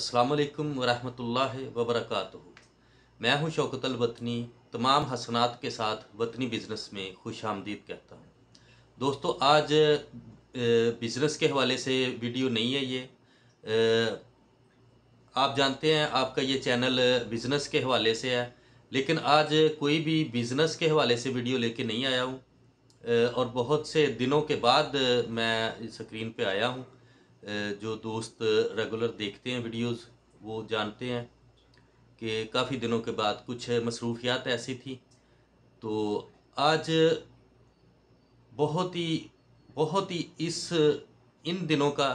असलकम वरहमतुल्लाह वबरकत मैं हूं शौकत वतनी तमाम हसनात के साथ वतनी बिज़नेस में खुश आमदीद कहता हूं दोस्तों आज बिज़नेस के हवाले से वीडियो नहीं है ये आप जानते हैं आपका ये चैनल बिज़नेस के हवाले से है लेकिन आज कोई भी बिज़नेस के हवाले से वीडियो लेके नहीं आया हूँ और बहुत से दिनों के बाद मैं स्क्रीन पे आया हूँ जो दोस्त रेगुलर देखते हैं वीडियोस वो जानते हैं कि काफ़ी दिनों के बाद कुछ मसरूफियात ऐसी थी तो आज बहुत ही बहुत ही इस इन दिनों का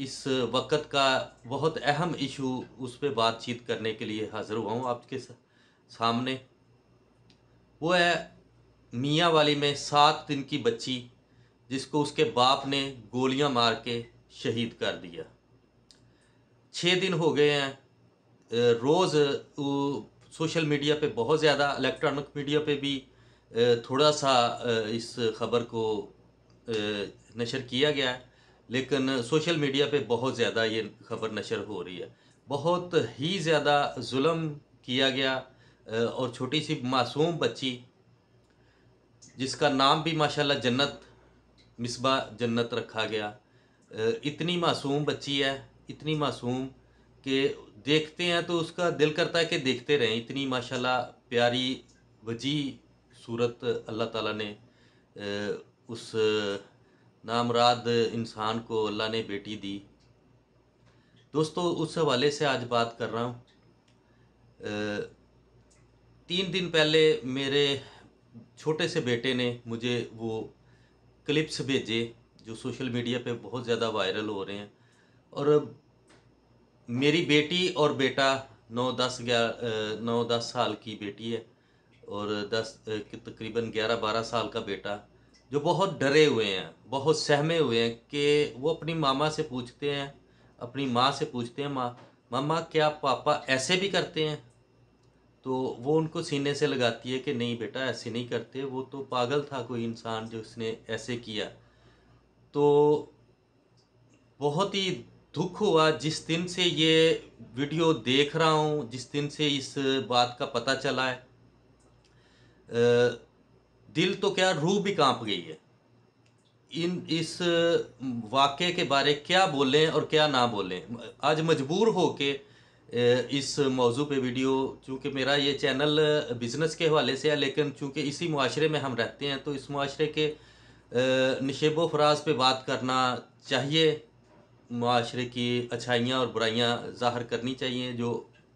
इस वक्त का बहुत अहम इशू उस पर बातचीत करने के लिए हाज़िर हुआ हूँ आपके सामने वो है मियाँ वाली में सात दिन की बच्ची जिसको उसके बाप ने गोलियां मार के शहीद कर दिया छः दिन हो गए हैं रोज़ सोशल मीडिया पे बहुत ज़्यादा इलेक्ट्रॉनिक मीडिया पे भी थोड़ा सा इस खबर को नशर किया गया है लेकिन सोशल मीडिया पे बहुत ज़्यादा ये खबर नशर हो रही है बहुत ही ज़्यादा जुल्म किया गया और छोटी सी मासूम बच्ची जिसका नाम भी माशाल्लाह जन्नत मिसबा जन्नत रखा गया इतनी मासूम बच्ची है इतनी मासूम कि देखते हैं तो उसका दिल करता है कि देखते रहें इतनी माशाल्लाह प्यारी वजी सूरत अल्लाह ताला ने उस नामराद इंसान को अल्लाह ने बेटी दी दोस्तों उस हवाले से आज बात कर रहा हूँ तीन दिन पहले मेरे छोटे से बेटे ने मुझे वो क्लिप्स भेजे जो सोशल मीडिया पे बहुत ज़्यादा वायरल हो रहे हैं और मेरी बेटी और बेटा नौ दस ग्यारह नौ दस साल की बेटी है और दस तकरीबन ग्यारह बारह साल का बेटा जो बहुत डरे हुए हैं बहुत सहमे हुए हैं कि वो अपनी मामा से पूछते हैं अपनी माँ से पूछते हैं माँ मामा क्या पापा ऐसे भी करते हैं तो वो उनको सीने से लगाती है कि नहीं बेटा ऐसे नहीं करते वो तो पागल था कोई इंसान जो उसने ऐसे किया तो बहुत ही दुख हुआ जिस दिन से ये वीडियो देख रहा हूँ जिस दिन से इस बात का पता चला है दिल तो क्या रूह भी कांप गई है इन इस वाक्य के बारे क्या बोलें और क्या ना बोलें आज मजबूर हो के इस मौजू पे वीडियो चूँकि मेरा ये चैनल बिज़नेस के हवाले से है लेकिन चूँकि इसी मुआरे में हम रहते हैं तो इस मुआरे के नशेबोफराज पर फराज पे बात करना चाहिए माशरे की अच्छाइयाँ और बुराइयाँ ज़ाहर करनी चाहिए जो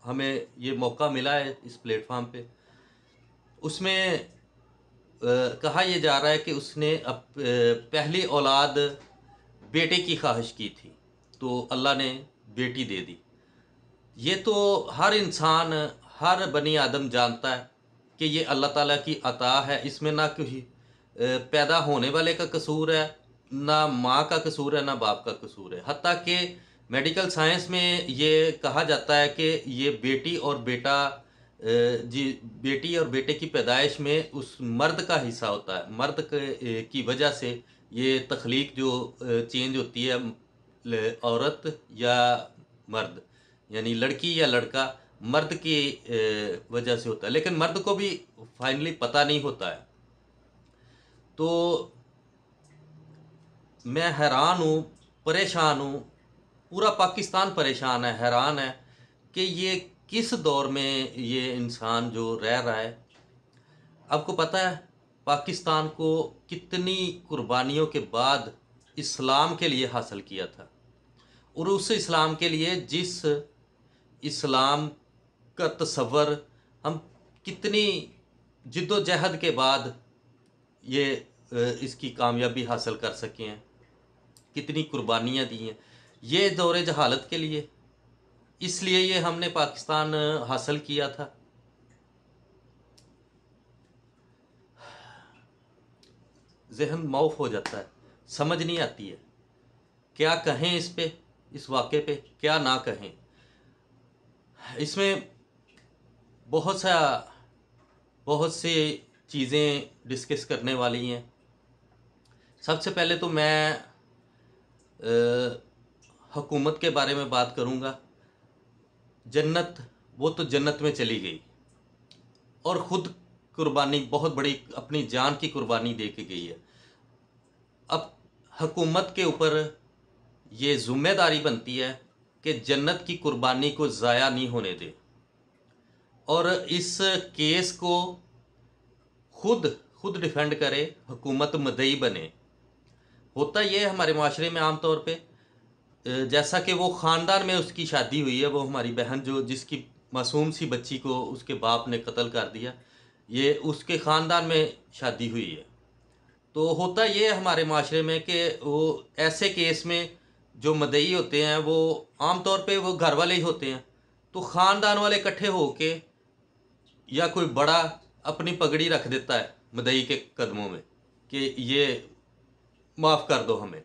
हमें ये मौका मिला है इस प्लेटफार्म पे उसमें आ, कहा यह जा रहा है कि उसने अब पहली औलाद बेटे की ख्वाहिश की थी तो अल्लाह ने बेटी दे दी ये तो हर इंसान हर बनी आदम जानता है कि ये अल्लाह ताला की अता है इसमें ना कोई पैदा होने वाले का कसूर है ना माँ का कसूर है ना बाप का कसूर है हती कि मेडिकल साइंस में ये कहा जाता है कि ये बेटी और बेटा जी बेटी और बेटे की पैदाइश में उस मर्द का हिस्सा होता है मर्द की वजह से ये तख्लीक जो चेंज होती है औरत या मर्द यानी लड़की या लड़का मर्द की वजह से होता है लेकिन मर्द को भी फाइनली पता नहीं होता है तो मैं हैरान हूँ परेशान हूँ पूरा पाकिस्तान परेशान है हैरान है कि ये किस दौर में ये इंसान जो रह रहा है आपको पता है पाकिस्तान को कितनी कुर्बानियों के बाद इस्लाम के लिए हासिल किया था और उस इस्लाम के लिए जिस इस्लाम का तस्वर हम कितनी जिद्दोजहद के बाद ये इसकी कामयाबी हासिल कर सके हैं कितनी कुर्बानियाँ दी हैं ये दौरे जहालत के लिए इसलिए ये हमने पाकिस्तान हासिल किया था जहन मौफ हो जाता है समझ नहीं आती है क्या कहें इस पे इस वाक़े पे क्या ना कहें इसमें बहुत सा बहुत से चीज़ें डिस्कस करने वाली हैं सबसे पहले तो मैं हकूमत के बारे में बात करूँगा जन्नत वो तो जन्नत में चली गई और ख़ुद कुर्बानी बहुत बड़ी अपनी जान की कुर्बानी दे के गई है अब हकूमत के ऊपर ये जिम्मेदारी बनती है कि जन्नत की कुर्बानी को ज़ाया नहीं होने दे और इस केस को खुद खुद डिफेंड करे हुकूमत मदई बने होता यह हमारे माशरे में आमतौर पे जैसा कि वो ख़ानदान में उसकी शादी हुई है वो हमारी बहन जो जिसकी मासूम सी बच्ची को उसके बाप ने कत्ल कर दिया ये उसके ख़ानदान में शादी हुई है तो होता ये हमारे माशरे में कि वो ऐसे केस में जो मदई होते हैं वो आम तौर पे वो घर वाले ही होते हैं तो ख़ानदान वाले इकट्ठे हो के या कोई बड़ा अपनी पगड़ी रख देता है मदई के कदमों में कि ये माफ़ कर दो हमें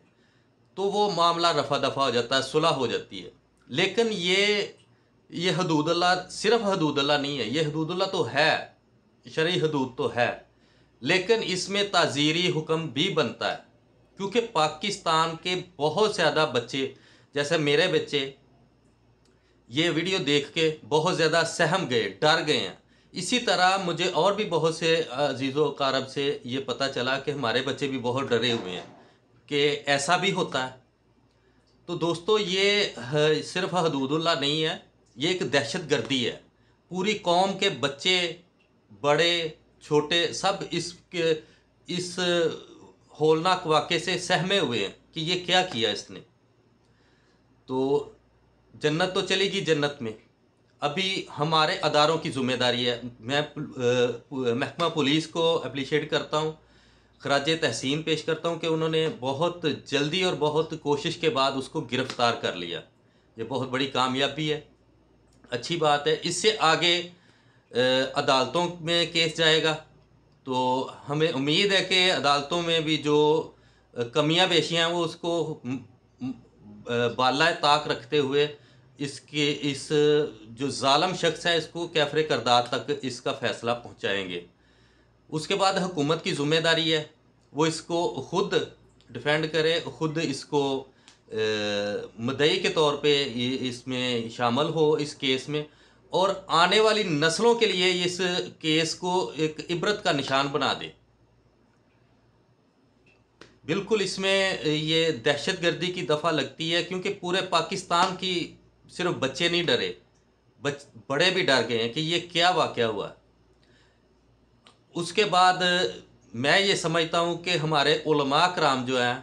तो वो मामला रफा दफा हो जाता है सुलह हो जाती है लेकिन ये ये हदूदल्ला सिर्फ हदूदल्ला नहीं है ये हदूदल्ला तो है शरी हदूद तो है लेकिन इसमें ताज़ीरी हुक्म भी बनता है क्योंकि पाकिस्तान के बहुत ज़्यादा बच्चे जैसे मेरे बच्चे ये वीडियो देख के बहुत ज़्यादा सहम गए डर गए हैं इसी तरह मुझे और भी बहुत से अजीज़ों कारब से ये पता चला कि हमारे बच्चे भी बहुत डरे हुए हैं कि ऐसा भी होता है तो दोस्तों ये सिर्फ हदूदुल्ला नहीं है ये एक दहशत गर्दी है पूरी कौम के बच्चे बड़े छोटे सब इस इस होलनाक वाक़े से सहमे हुए हैं कि ये क्या किया इसने तो जन्नत तो चलेगी जन्नत में अभी हमारे अदारों की ज़िम्मेदारी है मैं महकमा पुलिस को अप्रीशिएट करता हूँ खराज तहसीन पेश करता हूँ कि उन्होंने बहुत जल्दी और बहुत कोशिश के बाद उसको गिरफ़्तार कर लिया ये बहुत बड़ी कामयाबी है अच्छी बात है इससे आगे अदालतों में केस जाएगा तो हमें उम्मीद है कि अदालतों में भी जो कमियां पेशियाँ हैं वो उसको बाला ताक रखते हुए इसके इस जो ालम शख्स है इसको कैफरे करदार तक इसका फ़ैसला पहुँचाएँगे उसके बाद हुकूमत की ज़िम्मेदारी है वो इसको ख़ुद डिफेंड करे ख़ुद इसको मदई के तौर पे इसमें शामिल हो इस केस में और आने वाली नस्लों के लिए इस केस को एक इबरत का निशान बना दे बिल्कुल इसमें ये दहशत गर्दी की दफ़ा लगती है क्योंकि पूरे पाकिस्तान की सिर्फ बच्चे नहीं डरे बच बड़े भी डर गए हैं कि ये क्या वाक़ हुआ उसके बाद मैं ये समझता हूँ कि हमारे उलमा कराम जो हैं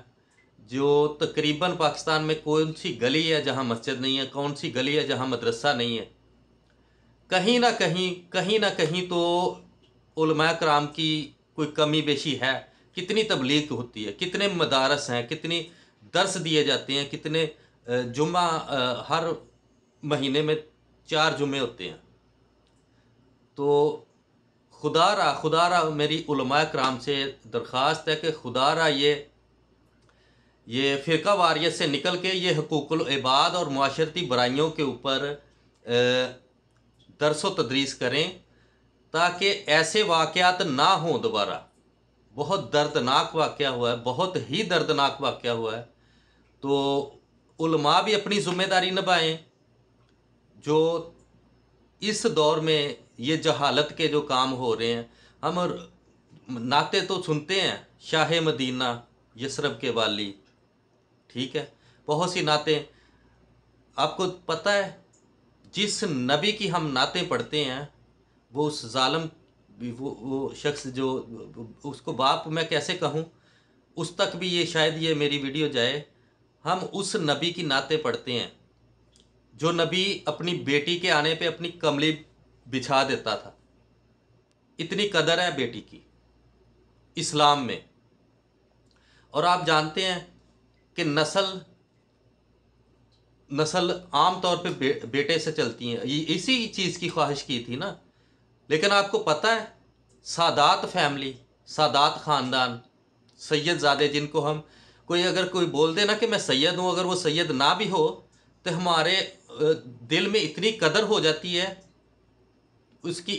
जो तकरीबन पाकिस्तान में कौन सी गली है जहाँ मस्जिद नहीं है कौन सी गली है जहाँ मदरसा नहीं है कहीं ना कहीं कहीं ना कहीं तो उलमा कराम की कोई कमी बेशी है कितनी तबलीग होती है कितने मदारस हैं कितनी दर्स दिए जाते हैं कितने जुमा हर महीने में चार जुमे होते हैं तो खुदा रहा खुदा रहा मेरी उलमा कराम से दरख्वास्त है कि खुदा रहा ये ये फ़िरका वारियत से निकल के ये हकूक़ल इबाद और माशरती बराइयों के ऊपर दरस व तदरीस करें ताकि ऐसे वाक़ात ना हों दोबारा बहुत दर्दनाक वाक़ हुआ है बहुत ही दर्दनाक वाक़ हुआ है तो उलमा भी अपनी ज़िम्मेदारी निभाएं जो इस दौर में ये जहालत के जो काम हो रहे हैं हम नाते तो सुनते हैं शाह मदीना यसरब के वाली ठीक है बहुत सी नाते आपको पता है जिस नबी की हम नाते पढ़ते हैं वो उस जालम वो वो शख्स जो उसको बाप मैं कैसे कहूँ उस तक भी ये शायद ये मेरी वीडियो जाए हम उस नबी की नाते पढ़ते हैं जो नबी अपनी बेटी के आने पे अपनी कमली बिछा देता था इतनी कदर है बेटी की इस्लाम में और आप जानते हैं कि नस्ल नस्ल आम तौर पे बेटे से चलती हैं ये इसी चीज़ की ख्वाहिश की थी ना लेकिन आपको पता है सादात फैमिली सादात ख़ानदान सैयद ज़ादे जिनको हम कोई अगर कोई बोल दे ना कि मैं सैयद हूँ अगर वो सैयद ना भी हो तो हमारे दिल में इतनी कदर हो जाती है उसकी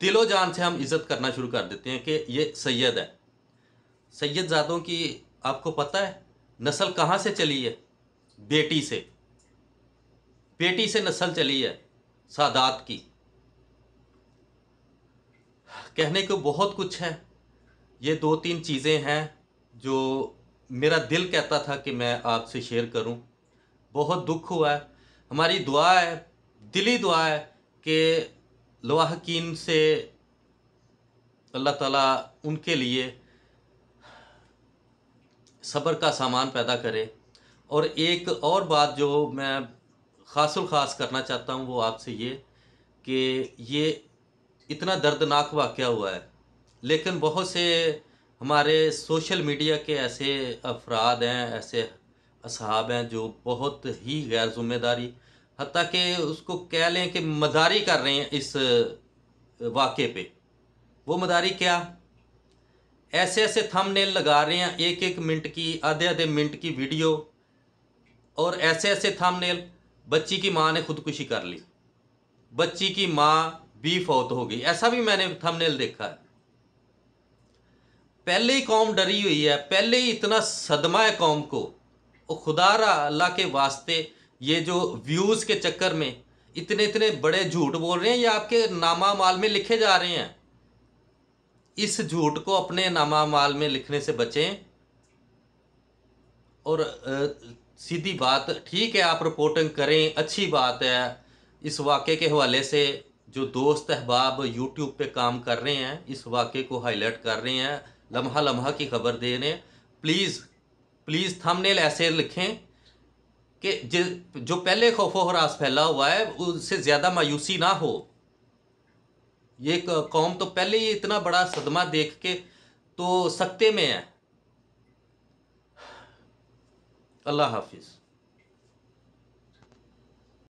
दिलो जान से हम इज़्ज़त करना शुरू कर देते हैं कि ये सैयद है सैयद ज़ादों की आपको पता है नस्ल कहाँ से चली है बेटी से बेटी से नस्ल चली है सादात की कहने को बहुत कुछ है ये दो तीन चीज़ें हैं जो मेरा दिल कहता था कि मैं आपसे शेयर करूं बहुत दुख हुआ है हमारी दुआ है दिली दुआ है कि लवाहकिन से अल्लाह ताला उनके लिए सब्र का सामान पैदा करे और एक और बात जो मैं ख़ास खास करना चाहता हूँ वो आपसे ये कि ये इतना दर्दनाक वाक़ हुआ है लेकिन बहुत से हमारे सोशल मीडिया के ऐसे अफराद हैं ऐसे असहाब हैं जो बहुत ही गैर जिम्मेदारी हती कि उसको कह लें कि मदारी कर रहे हैं इस वाक़े पे वो मदारी क्या ऐसे ऐसे थम नेल लगा रहे हैं एक एक मिनट की आधे आधे मिनट की वीडियो और ऐसे ऐसे थम नेल बच्ची की माँ ने खुदकुशी कर ली बच्ची की माँ भी फौत हो गई ऐसा भी मैंने नेल देखा है पहले ही कौम डरी हुई है पहले ही इतना सदमा है कौम को खुदा अल्लाह के वास्ते ये जो व्यूज़ के चक्कर में इतने इतने बड़े झूठ बोल रहे हैं या आपके नामा माल में लिखे जा रहे हैं इस झूठ को अपने नामा माल में लिखने से बचें और सीधी बात ठीक है आप रिपोर्टिंग करें अच्छी बात है इस वाक़े के हवाले से जो दोस्त अहबाब यूट्यूब पे काम कर रहे हैं इस वाक़े को हाईलाइट कर रहे हैं लम्हा लम्हा की खबर दे रहे हैं प्लीज़ प्लीज़ थंबनेल ऐसे लिखें कि जो पहले खौफो हरास फैला हुआ है उससे ज़्यादा मायूसी ना हो ये कौम तो पहले ही इतना बड़ा सदमा देख के तो सकते में है अल्लाह हाफिज़